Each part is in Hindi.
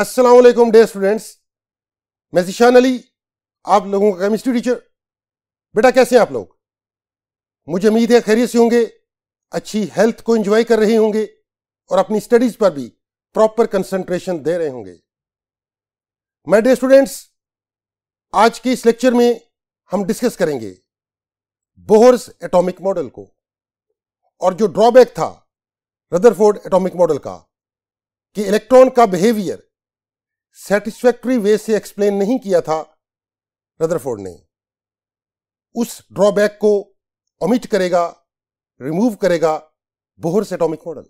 अस्सलाम वालेकुम डे स्टूडेंट्स मैं जिशान अली आप लोगों का केमिस्ट्री टीचर बेटा कैसे हैं आप लोग मुझे उम्मीद है खैरियत से होंगे अच्छी हेल्थ को एंजॉय कर रहे होंगे और अपनी स्टडीज पर भी प्रॉपर कंसंट्रेशन दे रहे होंगे मैं डे स्टूडेंट्स आज के इस लेक्चर में हम डिस्कस करेंगे बोहर्स एटॉमिक मॉडल को और जो ड्रॉबैक था रदरफोर्ड एटॉमिक मॉडल का कि इलेक्ट्रॉन का बिहेवियर सेटिस्फैक्ट्री वे से एक्सप्लेन नहीं किया था रदरफोर्ड ने उस ड्रॉबैक को ओमिट करेगा रिमूव करेगा बोहर एटॉमिक मॉडल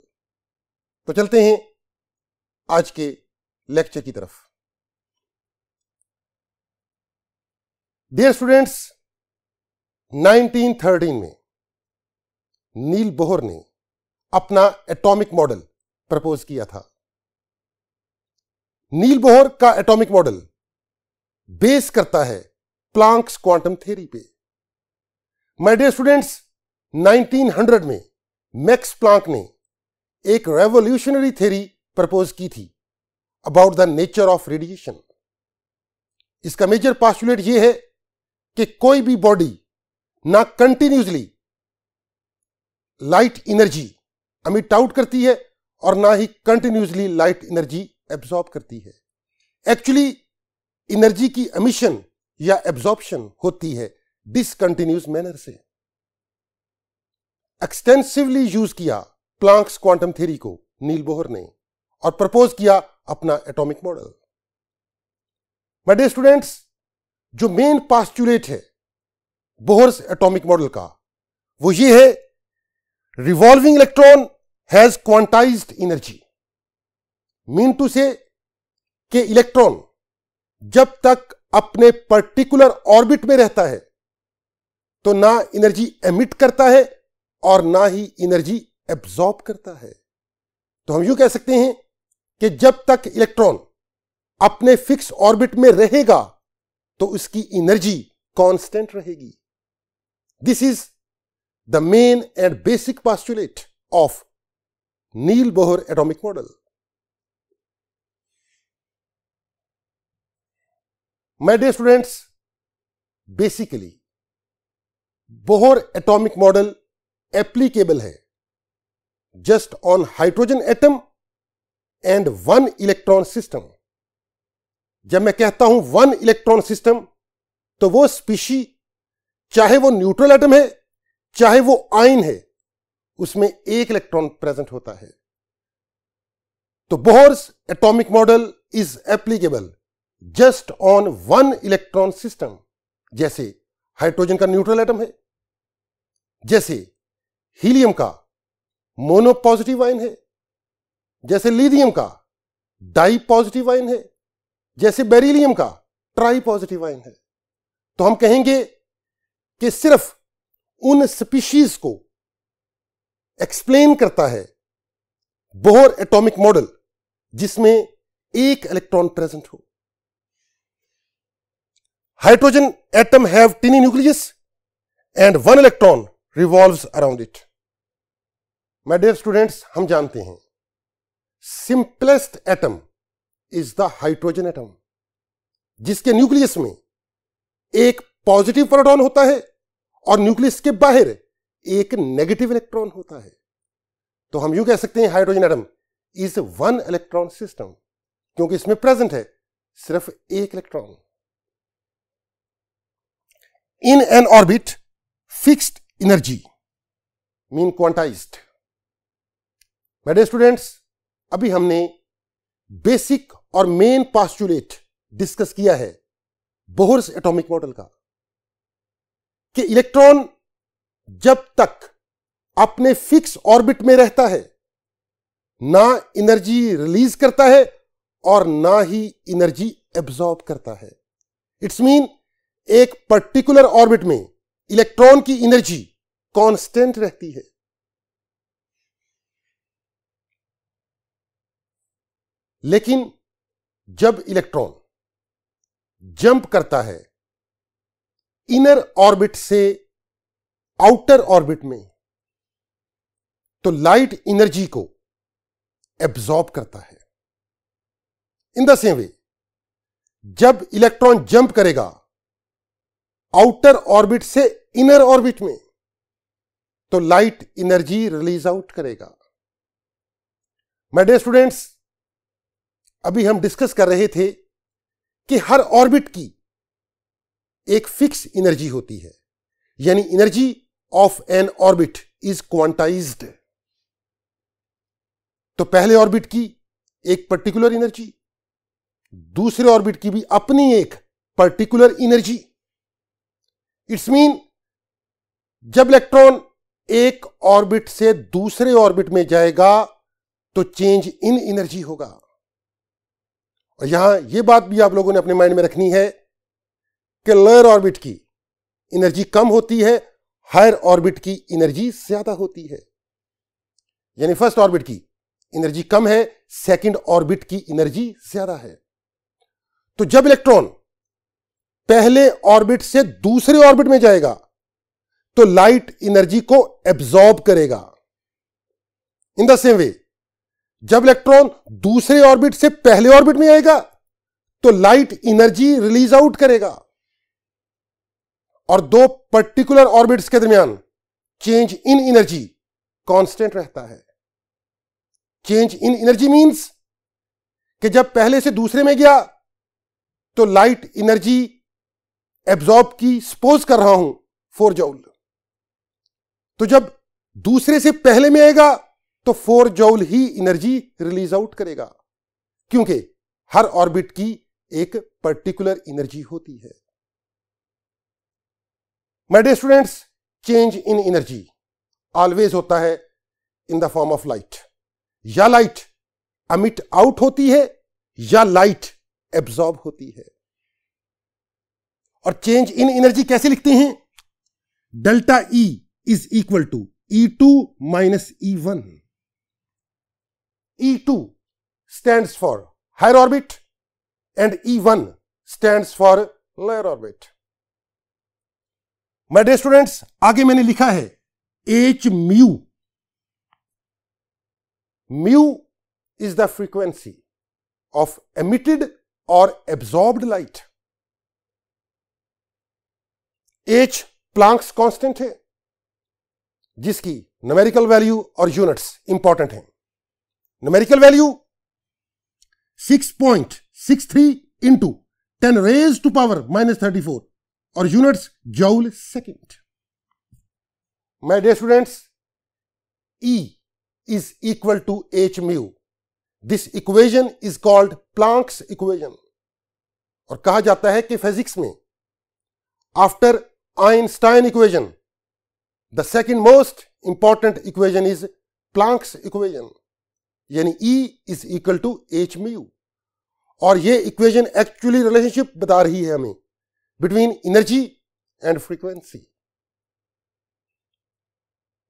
तो चलते हैं आज के लेक्चर की तरफ डियर स्टूडेंट्स 1913 में नील बोहर ने अपना एटॉमिक मॉडल प्रपोज किया था नील बोहर का एटॉमिक मॉडल बेस करता है प्लांक्स क्वांटम थ्योरी पे माय डियर स्टूडेंट्स 1900 में मैक्स प्लांक ने एक रेवोल्यूशनरी थ्योरी प्रपोज की थी about the nature of radiation इसका मेजर पॉस्टुलेट यह है कि कोई भी बॉडी ना continuously light energy emit out करती है और ना ही कंटिन्यूसली लाइट एनर्जी एब्जॉर्ब करती है एक्चुअली एनर्जी की अमिशन या एब्जॉर्प्शन होती है डिसकंटिन्यूस मैनर से एक्सटेंसिवली यूज किया प्लांक्स क्वांटम थ्योरी को नील बोहर ने और प्रपोज किया अपना atomic model my dear students जो मेन पास्टुलेट है बोहर्स एटॉमिक मॉडल का वो ये है revolving electron has quantised energy mean to say के इलेक्ट्रॉन जब तक अपने पर्टिकुलर ऑर्बिट में रहता है तो ना एनर्जी एमिट करता है और ना ही एनर्जी एब्जॉर्ब करता है तो हम यूं कह सकते हैं कि जब तक इलेक्ट्रॉन अपने फिक्स ऑर्बिट में रहेगा तो उसकी एनर्जी कांस्टेंट रहेगी this is the main and basic postulate of Niels Bohr atomic model my dear students basically Bohr atomic model applicable है just on hydrogen atom and one electron system जब मैं कहता हूं वन इलेक्ट्रॉन सिस्टम तो वो स्पीशी चाहे वो न्यूट्रल एटम है चाहे वो आयन है उसमें एक इलेक्ट्रॉन प्रेजेंट होता है तो Bohr's atomic model is applicable just on one electron system जैसे हाइड्रोजन का न्यूट्रल एटम है जैसे हीलियम का मोनोपॉजिटिव आयन है जैसे लिथियम का डाई पॉजिटिव आयन है जैसे बेरिलियम का ट्राई पॉजिटिव आयन है तो हम कहेंगे कि सिर्फ उन स्पीशीज को एक्सप्लेन करता है बोहर एटॉमिक मॉडल जिसमें एक इलेक्ट्रॉन प्रेजेंट हो Hydrogen atom have tiny nucleus and one electron revolves around it. My dear students, हम जानते हैं simplest atom is the hydrogen atom, जिसके nucleus में एक पॉजिटिव प्रोटॉन होता है और न्यूक्लियस के बाहर एक नेगेटिव इलेक्ट्रॉन होता है तो हम यूं कह सकते हैं hydrogen atom is one electron system क्योंकि इसमें प्रेजेंट है सिर्फ एक electron in an orbit fixed energy mean quantized बड़े स्टूडेंट्स अभी हमने बेसिक और मेन पास्टुलेट डिस्कस किया है बोहर्स एटॉमिक मॉडल का कि इलेक्ट्रॉन जब तक अपने फिक्स ऑर्बिट में रहता है ना एनर्जी रिलीज करता है और ना ही एनर्जी एब्जॉर्ब करता है इट्स मीन एक पर्टिकुलर ऑर्बिट में इलेक्ट्रॉन की एनर्जी कांस्टेंट रहती है लेकिन जब इलेक्ट्रॉन जंप करता है इनर ऑर्बिट से आउटर ऑर्बिट में तो लाइट एनर्जी को एब्जॉर्ब करता है इन द सेम वे जब इलेक्ट्रॉन जंप करेगा आउटर ऑर्बिट से इनर ऑर्बिट में तो लाइट एनर्जी रिलीज आउट करेगा माय डे स्टूडेंट्स अभी हम डिस्कस कर रहे थे कि हर ऑर्बिट की एक फिक्स एनर्जी होती है यानी energy of an orbit is quantized तो पहले ऑर्बिट की एक पर्टिकुलर एनर्जी दूसरे ऑर्बिट की भी अपनी एक पर्टिकुलर एनर्जी इट्स मीन जब इलेक्ट्रॉन एक ऑर्बिट से दूसरे ऑर्बिट में जाएगा तो चेंज इन एनर्जी होगा और यहां यह बात भी आप लोगों ने अपने माइंड में रखनी है कि लोअर ऑर्बिट की एनर्जी कम होती है हायर ऑर्बिट की एनर्जी ज्यादा होती है यानी फर्स्ट ऑर्बिट की एनर्जी कम है सेकंड ऑर्बिट की एनर्जी ज्यादा है तो जब इलेक्ट्रॉन पहले ऑर्बिट से दूसरे ऑर्बिट में जाएगा तो लाइट एनर्जी को एब्जॉर्ब करेगा इन द सेम वे जब इलेक्ट्रॉन दूसरे ऑर्बिट से पहले ऑर्बिट में आएगा तो लाइट एनर्जी रिलीज आउट करेगा और दो पर्टिकुलर ऑर्बिट्स के दरमियान चेंज इन एनर्जी कांस्टेंट रहता है चेंज इन एनर्जी मींस कि जब पहले से दूसरे में गया तो लाइट एनर्जी एब्जॉर्ब की सपोज कर रहा हूं फोर जौल तो जब दूसरे से पहले में आएगा तो फोर जौल ही एनर्जी रिलीज आउट करेगा क्योंकि हर ऑर्बिट की एक पर्टिकुलर एनर्जी होती है my students change in energy always होता है in the form of light या लाइट अमिट आउट होती है या लाइट एब्जॉर्ब होती है और चेंज इन एनर्जी कैसे लिखते हैं delta E is equal to E two minus E one E two stand for higher orbit and E one stand for lower orbit my dear students आगे मैंने लिखा है H mu mu is the frequency of emitted और absorbed light H Planck's constant है जिसकी नमेरिकल वैल्यू और यूनिट्स इंपॉर्टेंट हैं numerical value 6.63 into ten raise to power minus thirty four और units joule second my dear students E is equal to H mu this equation is called Planck's equation और कहा जाता है कि फिजिक्स में after Einstein equation the second most important equation is Planck's equation यानी E is equal to H h u और ये इक्वेजन एक्चुअली रिलेशनशिप बता रही है हमें between energy and frequency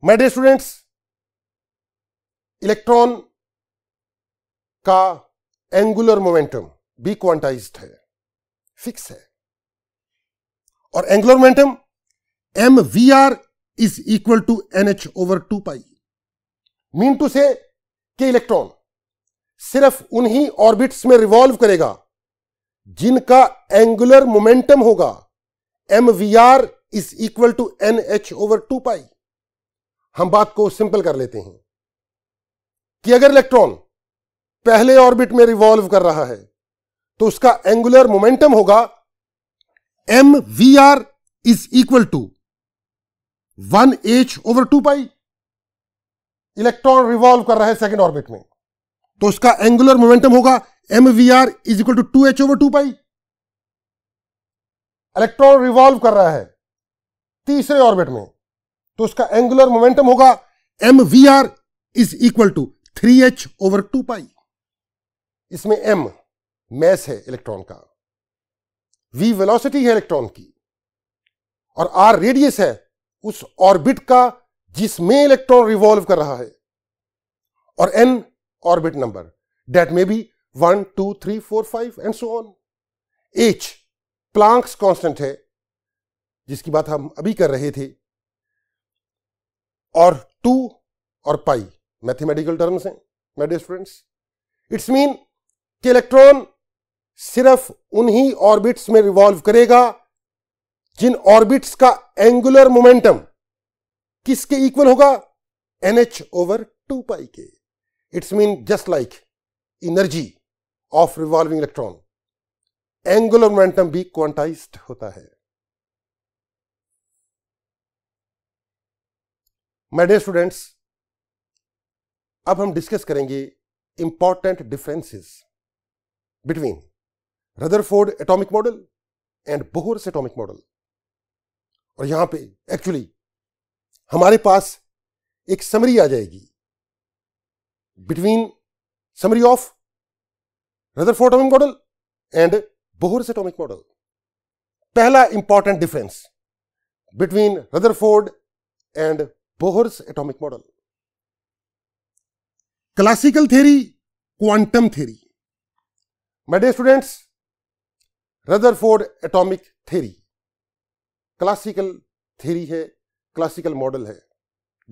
my dear students electron का एंगुलर मोमेंटम भी क्वांटाइज्ड है फिक्स है और angular momentum M V R is equal to N H over two pi mean to say के इलेक्ट्रॉन सिर्फ उन्हीं ऑर्बिट्स में रिवॉल्व करेगा जिनका एंगुलर मोमेंटम होगा M V R is equal to N H over two pi हम बात को सिंपल कर लेते हैं कि अगर इलेक्ट्रॉन पहले ऑर्बिट में रिवॉल्व कर रहा है तो उसका एंगुलर मोमेंटम होगा M V R is equal to one H over two pi electron revolve कर रहा है सेकंड ऑर्बिट में तो उसका एंगुलर मोमेंटम होगा M V R is equal to two H over two pi electron revolve कर रहा है तीसरे ऑर्बिट में तो उसका एंगुलर मोमेंटम होगा M V R is equal to three H over two pi इसमें एम मैस है इलेक्ट्रॉन का वी वेलोसिटी है इलेक्ट्रॉन की और आर रेडियस है उस ऑर्बिट का जिसमें इलेक्ट्रॉन रिवॉल्व कर रहा है और N orbit number that may be one two three four five and so on H Planck's constant है जिसकी बात हम अभी कर रहे थे और टू और पाई मैथमेटिकल टर्म्स हैं my dear friends it's mean कि इलेक्ट्रॉन सिर्फ उन्हीं ऑर्बिट्स में रिवॉल्व करेगा जिन ऑर्बिट्स का एंगुलर मोमेंटम किसके इक्वल होगा एनएच ओवर टू पाई के it's mean just like energy of revolving electron angular momentum भी क्वांटाइज होता है माय डियर स्टूडेंट्स अब हम डिस्कस करेंगे important differences between Rutherford atomic model and Bohr's atomic model और यहां पे एक्चुअली हमारे पास एक समरी आ जाएगी between summary of Rutherford atomic model and Bohr's atomic model पहला important difference between Rutherford and Bohr's atomic model classical theory quantum theory my dear students Rutherford atomic theory classical theory है क्लासिकल मॉडल है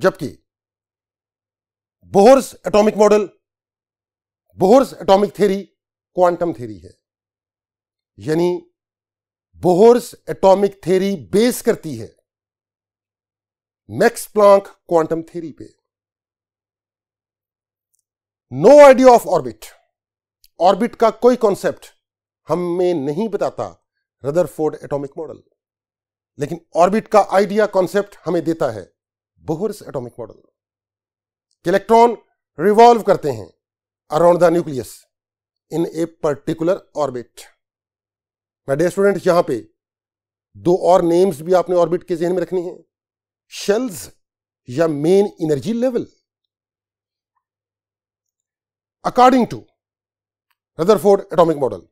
जबकि Bohr's atomic model Bohr's atomic theory quantum theory है यानी बोहर्स एटॉमिक थ्योरी बेस करती है मैक्स प्लांक क्वांटम थ्योरी पे no idea of orbit orbit का कोई कॉन्सेप्ट हमें नहीं बताता रदरफोर्ड एटॉमिक मॉडल लेकिन ऑर्बिट का आइडिया कॉन्सेप्ट हमें देता है Bohr's atomic model electron revolve करते हैं around the nucleus in a particular orbit my dear student यहां पे दो और नेम्स भी आपने ऑर्बिट के जहन में रखनी है शेल्स या main energy level according to Rutherford atomic model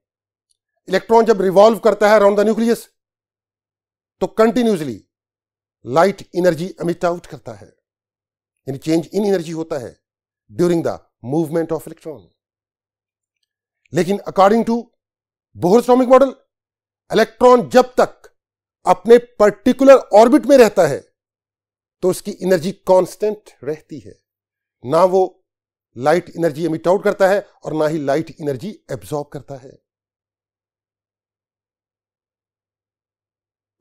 electron जब रिवॉल्व करता है अराउंड द न्यूक्लियस तो continuously light energy emit out करता है यानी चेंज इन एनर्जी होता है during the movement of electron लेकिन according to Bohr's atomic model electron जब तक अपने पर्टिकुलर ऑर्बिट में रहता है तो उसकी एनर्जी कांस्टेंट रहती है ना वो लाइट एनर्जी एमिट आउट करता है और ना ही लाइट एनर्जी एब्जॉर्ब करता है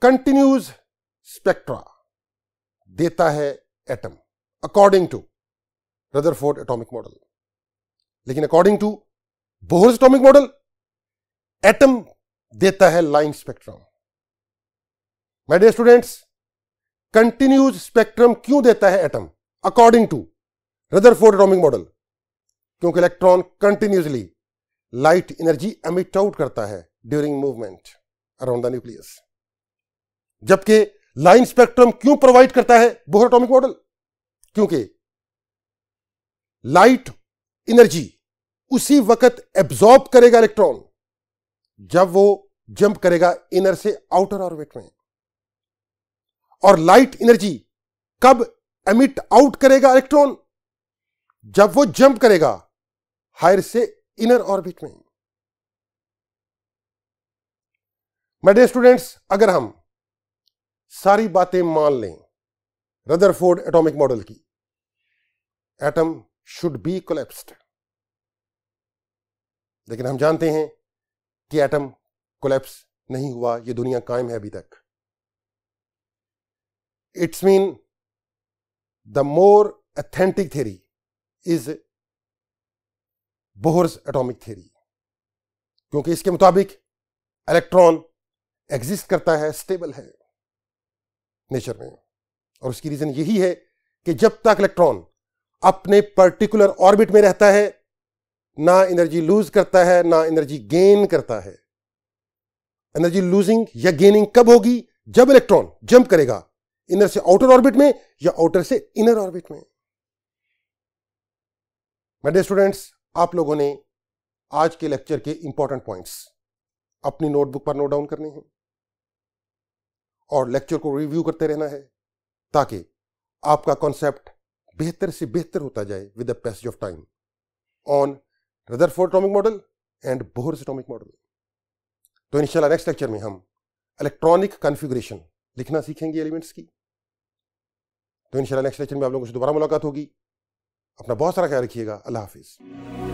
कंटिन्यूज स्पेक्ट्रा देता है atom according to Rutherford atomic model लेकिन according to Bohr's atomic model atom देता है line spectrum my dear students continuous spectrum क्यों देता है atom according to Rutherford atomic model क्योंकि electron continuously light energy emit out करता है during movement around the nucleus जबकि लाइन स्पेक्ट्रम क्यों प्रोवाइड करता है बोहर एटॉमिक मॉडल क्योंकि लाइट एनर्जी उसी वक्त एब्जॉर्ब करेगा इलेक्ट्रॉन जब वो जंप करेगा इनर से आउटर ऑर्बिट में और लाइट एनर्जी कब एमिट आउट करेगा इलेक्ट्रॉन जब वो जंप करेगा हायर से इनर ऑर्बिट में मेडे स्टूडेंट्स अगर हम सारी बातें मान लें रदरफोर्ड एटॉमिक मॉडल की एटम शुड बी कोलेप्स्ड लेकिन हम जानते हैं कि एटम कोलेप्स नहीं हुआ यह दुनिया कायम है अभी तक it's mean the more authentic theory is Bohr's atomic theory क्योंकि इसके मुताबिक इलेक्ट्रॉन एग्जिस्ट करता है स्टेबल है नेचर में और उसकी रीजन यही है कि जब तक इलेक्ट्रॉन अपने पर्टिकुलर ऑर्बिट में रहता है ना एनर्जी लूज करता है ना एनर्जी गेन करता है एनर्जी लूजिंग या गेनिंग कब होगी जब इलेक्ट्रॉन जंप करेगा इनर से आउटर ऑर्बिट में या आउटर से इनर ऑर्बिट में मेरे स्टूडेंट्स आप लोगों ने आज के लेक्चर के इंपॉर्टेंट पॉइंट्स अपनी नोटबुक पर नोट डाउन करने हैं और लेक्चर को रिव्यू करते रहना है ताकि आपका कॉन्सेप्ट बेहतर से बेहतर होता जाए with the passage of time on four atomic model and Bohr atomic model तो इंशाल्लाह नेक्स्ट लेक्चर में हम इलेक्ट्रॉनिक कॉन्फ़िगरेशन लिखना सीखेंगे एलिमेंट्स की तो इंशाल्लाह नेक्स्ट लेक्चर में आप लोगों से दोबारा मुलाकात होगी अपना बहुत सारा ख्याल रखिएगा अल्लाह हाफिज़